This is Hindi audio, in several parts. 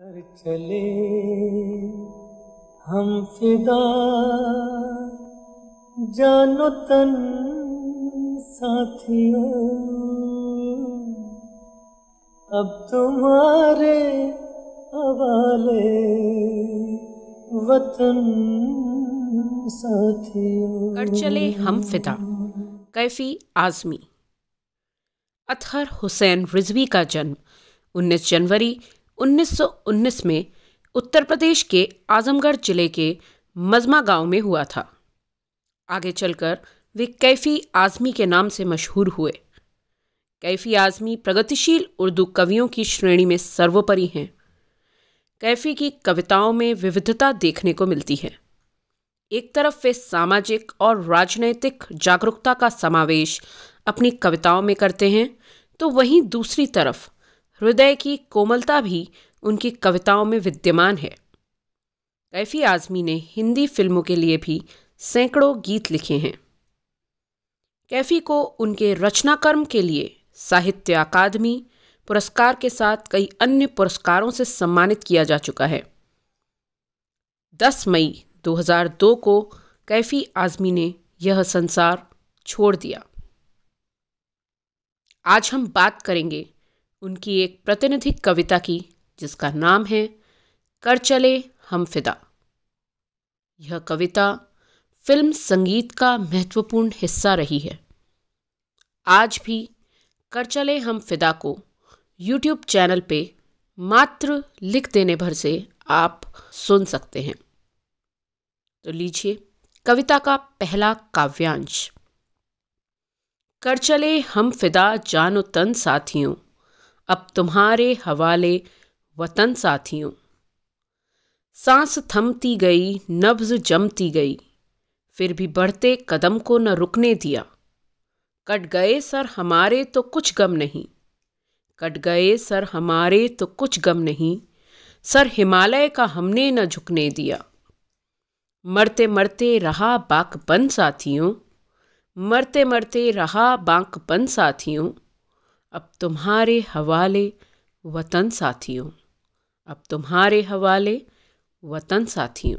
कर चले हम फिदा जानो तन साथियों अब तुम्हारे हवाले वतन साथियों कर चले हम फिदा कैफी आजमी अतहर हुसैन रिजवी का जन्म 19 जनवरी 1919 में उत्तर प्रदेश के आजमगढ़ जिले के मजमा गांव में हुआ था आगे चलकर वे कैफी आज़मी के नाम से मशहूर हुए कैफी आज़मी प्रगतिशील उर्दू कवियों की श्रेणी में सर्वोपरि हैं कैफी की कविताओं में विविधता देखने को मिलती है एक तरफ वे सामाजिक और राजनैतिक जागरूकता का समावेश अपनी कविताओं में करते हैं तो वहीं दूसरी तरफ हृदय की कोमलता भी उनकी कविताओं में विद्यमान है कैफी आज़मी ने हिंदी फिल्मों के लिए भी सैकड़ों गीत लिखे हैं कैफी को उनके रचनाकर्म के लिए साहित्य अकादमी पुरस्कार के साथ कई अन्य पुरस्कारों से सम्मानित किया जा चुका है 10 मई 2002 को कैफी आज़मी ने यह संसार छोड़ दिया आज हम बात करेंगे उनकी एक प्रतिनिधि कविता की जिसका नाम है कर चले हम फिदा यह कविता फिल्म संगीत का महत्वपूर्ण हिस्सा रही है आज भी कर चले हम फिदा को यूट्यूब चैनल पे मात्र लिख देने भर से आप सुन सकते हैं तो लीजिए कविता का पहला काव्यांश कर चले हम फिदा जानो तन साथियों अब तुम्हारे हवाले वतन साथियों सांस थमती गई नब्ज जमती गई फिर भी बढ़ते कदम को न रुकने दिया कट गए सर हमारे तो कुछ गम नहीं कट गए सर हमारे तो कुछ गम नहीं सर हिमालय का हमने न झुकने दिया मरते मरते रहा बन साथियों मरते मरते रहा बन साथियों अब तुम्हारे हवाले वतन साथियों अब तुम्हारे हवाले वतन साथियों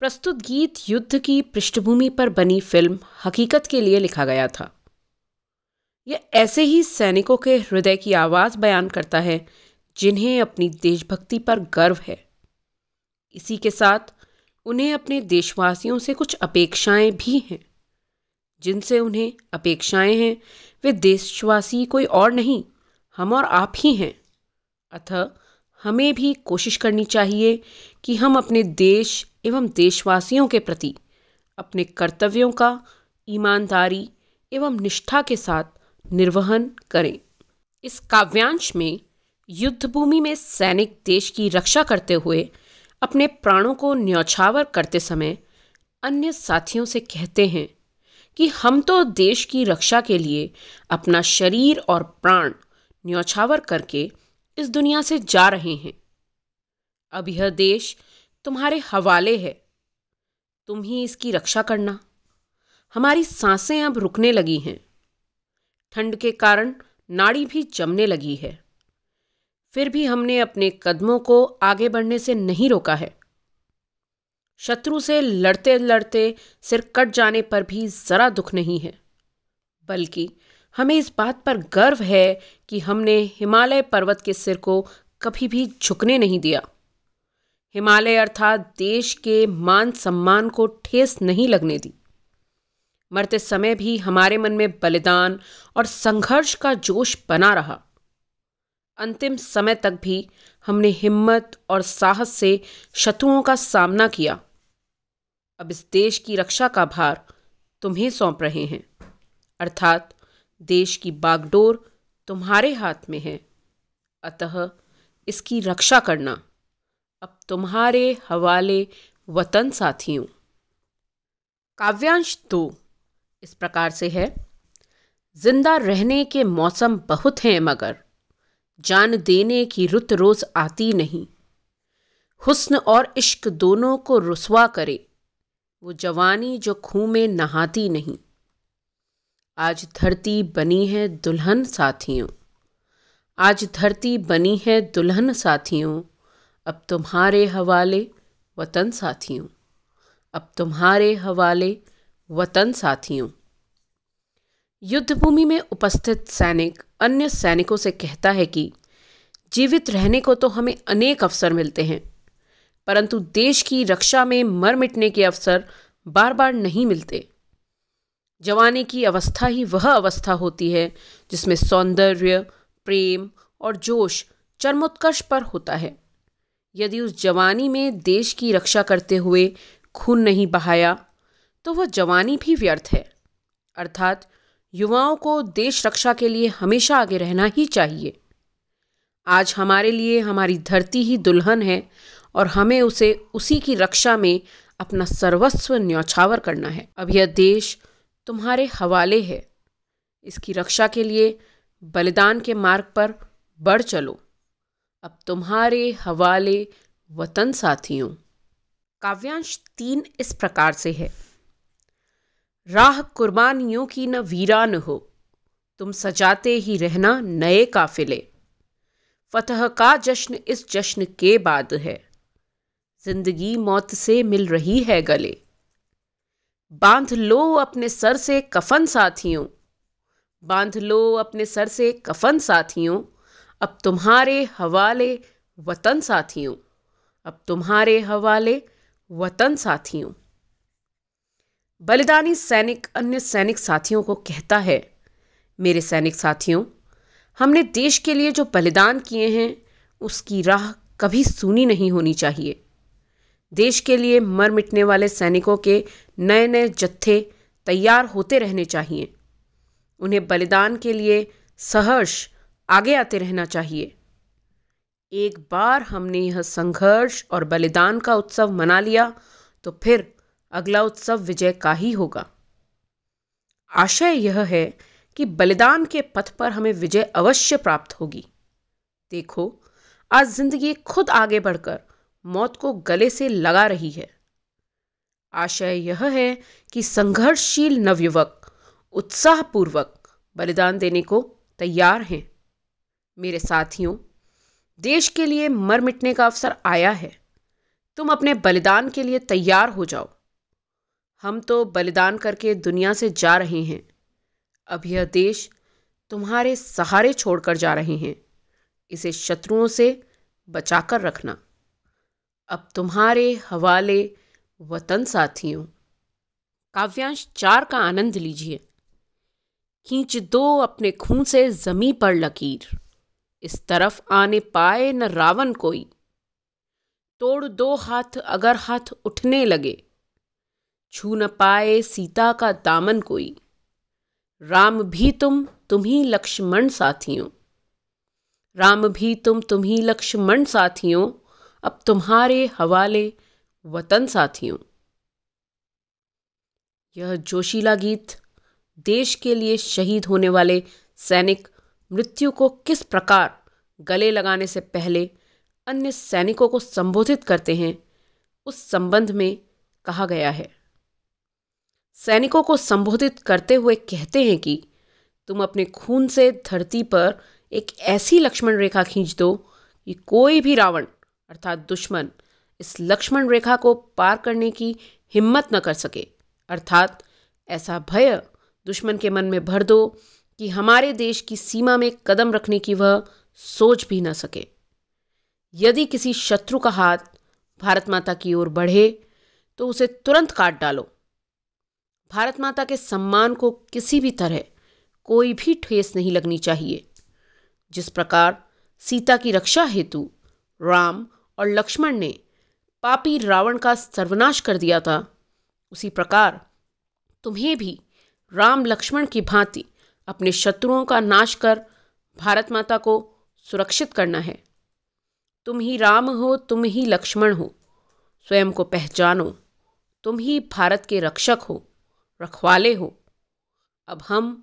प्रस्तुत गीत युद्ध की पृष्ठभूमि पर बनी फिल्म हकीकत के लिए लिखा गया था यह ऐसे ही सैनिकों के हृदय की आवाज़ बयान करता है जिन्हें अपनी देशभक्ति पर गर्व है इसी के साथ उन्हें अपने देशवासियों से कुछ अपेक्षाएं भी हैं जिनसे उन्हें अपेक्षाएं हैं वे देशवासी कोई और नहीं हम और आप ही हैं अतः हमें भी कोशिश करनी चाहिए कि हम अपने देश एवं देशवासियों के प्रति अपने कर्तव्यों का ईमानदारी एवं निष्ठा के साथ निर्वहन करें इस काव्यांश में युद्धभूमि में सैनिक देश की रक्षा करते हुए अपने प्राणों को न्यौछावर करते समय अन्य साथियों से कहते हैं कि हम तो देश की रक्षा के लिए अपना शरीर और प्राण न्यौछावर करके इस दुनिया से जा रहे हैं अब यह देश तुम्हारे हवाले है तुम ही इसकी रक्षा करना हमारी सांसें अब रुकने लगी हैं ठंड के कारण नाड़ी भी जमने लगी है फिर भी हमने अपने कदमों को आगे बढ़ने से नहीं रोका है शत्रु से लड़ते लड़ते सिर कट जाने पर भी ज़रा दुख नहीं है बल्कि हमें इस बात पर गर्व है कि हमने हिमालय पर्वत के सिर को कभी भी झुकने नहीं दिया हिमालय अर्थात देश के मान सम्मान को ठेस नहीं लगने दी मरते समय भी हमारे मन में बलिदान और संघर्ष का जोश बना रहा अंतिम समय तक भी हमने हिम्मत और साहस से शत्रुओं का सामना किया अब इस देश की रक्षा का भार तुम्हें सौंप रहे हैं अर्थात देश की बागडोर तुम्हारे हाथ में है अतः इसकी रक्षा करना अब तुम्हारे हवाले वतन साथियों काव्यांश दो इस प्रकार से है जिंदा रहने के मौसम बहुत हैं मगर जान देने की रुत रोज आती नहीं हुस्न और इश्क दोनों को रुसवा करे वो जवानी जो खूह में नहाती नहीं आज धरती बनी है दुल्हन साथियों आज धरती बनी है दुल्हन साथियों अब तुम्हारे हवाले वतन साथियों अब तुम्हारे हवाले वतन साथियों युद्धभूमि में उपस्थित सैनिक अन्य सैनिकों से कहता है कि जीवित रहने को तो हमें अनेक अवसर मिलते हैं परंतु देश की रक्षा में मर मिटने के अवसर बार बार नहीं मिलते जवानी की अवस्था ही वह अवस्था होती है जिसमें सौंदर्य प्रेम और जोश चरमोत्कर्ष पर होता है यदि उस जवानी में देश की रक्षा करते हुए खून नहीं बहाया तो वह जवानी भी व्यर्थ है अर्थात युवाओं को देश रक्षा के लिए हमेशा आगे रहना ही चाहिए आज हमारे लिए हमारी धरती ही दुल्हन है और हमें उसे उसी की रक्षा में अपना सर्वस्व न्यौछावर करना है अब यह देश तुम्हारे हवाले है इसकी रक्षा के लिए बलिदान के मार्ग पर बढ़ चलो अब तुम्हारे हवाले वतन साथियों काव्यांश तीन इस प्रकार से है राह कुर्बानियों की न वीरान हो तुम सजाते ही रहना नए काफिले फतह का जश्न इस जश्न के बाद है जिंदगी मौत से मिल रही है गले बांध लो अपने सर से कफन साथियों बांध लो अपने सर से कफन साथियों अब तुम्हारे हवाले वतन साथियों अब तुम्हारे हवाले वतन साथियों बलिदानी सैनिक अन्य सैनिक साथियों को कहता है मेरे सैनिक साथियों हमने देश के लिए जो बलिदान किए हैं उसकी राह कभी सुनी नहीं होनी चाहिए देश के लिए मर मिटने वाले सैनिकों के नए नए जत्थे तैयार होते रहने चाहिए उन्हें बलिदान के लिए सहर्ष आगे आते रहना चाहिए एक बार हमने यह संघर्ष और बलिदान का उत्सव मना लिया तो फिर अगला उत्सव विजय का ही होगा आशय यह है कि बलिदान के पथ पर हमें विजय अवश्य प्राप्त होगी देखो आज जिंदगी खुद आगे बढ़कर मौत को गले से लगा रही है आशय यह है कि संघर्षशील नवयुवक उत्साहपूर्वक बलिदान देने को तैयार हैं मेरे साथियों देश के लिए मर मिटने का अवसर आया है तुम अपने बलिदान के लिए तैयार हो जाओ हम तो बलिदान करके दुनिया से जा रहे हैं अब यह देश तुम्हारे सहारे छोड़कर जा रहे हैं इसे शत्रुओं से बचाकर रखना अब तुम्हारे हवाले वतन साथियों काव्यांश चार का आनंद लीजिए खींच दो अपने खून से जमी पर लकीर इस तरफ आने पाए न रावण कोई तोड़ दो हाथ अगर हाथ उठने लगे छू न पाए सीता का दामन कोई राम भी तुम तुम्ही लक्ष्मण साथियों राम भी तुम तुम्ही लक्ष्मण साथियों अब तुम्हारे हवाले वतन साथियों यह जोशीला गीत देश के लिए शहीद होने वाले सैनिक मृत्यु को किस प्रकार गले लगाने से पहले अन्य सैनिकों को संबोधित करते हैं उस संबंध में कहा गया है सैनिकों को संबोधित करते हुए कहते हैं कि तुम अपने खून से धरती पर एक ऐसी लक्ष्मण रेखा खींच दो कि कोई भी रावण अर्थात दुश्मन इस लक्ष्मण रेखा को पार करने की हिम्मत न कर सके अर्थात ऐसा भय दुश्मन के मन में भर दो कि हमारे देश की सीमा में कदम रखने की वह सोच भी न सके यदि किसी शत्रु का हाथ भारत माता की ओर बढ़े तो उसे तुरंत काट डालो भारत माता के सम्मान को किसी भी तरह कोई भी ठेस नहीं लगनी चाहिए जिस प्रकार सीता की रक्षा हेतु राम और लक्ष्मण ने पापी रावण का सर्वनाश कर दिया था उसी प्रकार तुम्हें भी राम लक्ष्मण की भांति अपने शत्रुओं का नाश कर भारत माता को सुरक्षित करना है तुम ही राम हो तुम ही लक्ष्मण हो स्वयं को पहचानो तुम ही भारत के रक्षक हो रखवाले हो अब हम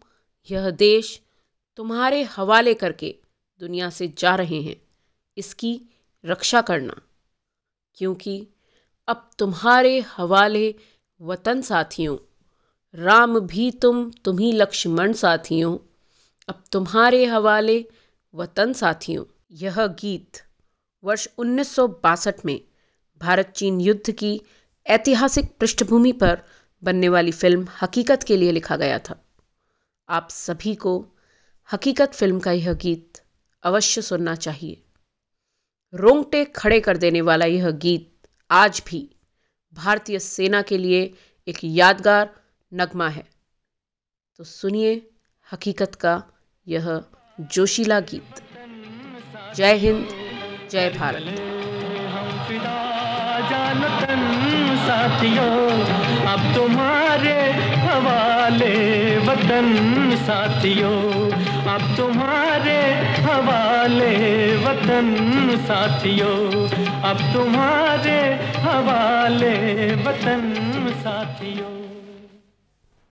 यह देश तुम्हारे हवाले करके दुनिया से जा रहे हैं इसकी रक्षा करना क्योंकि अब तुम्हारे हवाले वतन साथियों राम भी तुम तुम्ही लक्ष्मण साथियों अब तुम्हारे हवाले वतन साथियों यह गीत वर्ष उन्नीस में भारत चीन युद्ध की ऐतिहासिक पृष्ठभूमि पर बनने वाली फिल्म हकीकत के लिए लिखा गया था आप सभी को हकीकत फिल्म का यह गीत अवश्य सुनना चाहिए रोंगटे खड़े कर देने वाला यह गीत आज भी भारतीय सेना के लिए एक यादगार नगमा है तो सुनिए हकीकत का यह जोशीला गीत जय हिंद जय भारत साथियों अब तुम्हारे हवाले वतन साथियों अब तुम्हारे हवाले वतन साथियों अब तुम्हारे हवाले वतन साथियों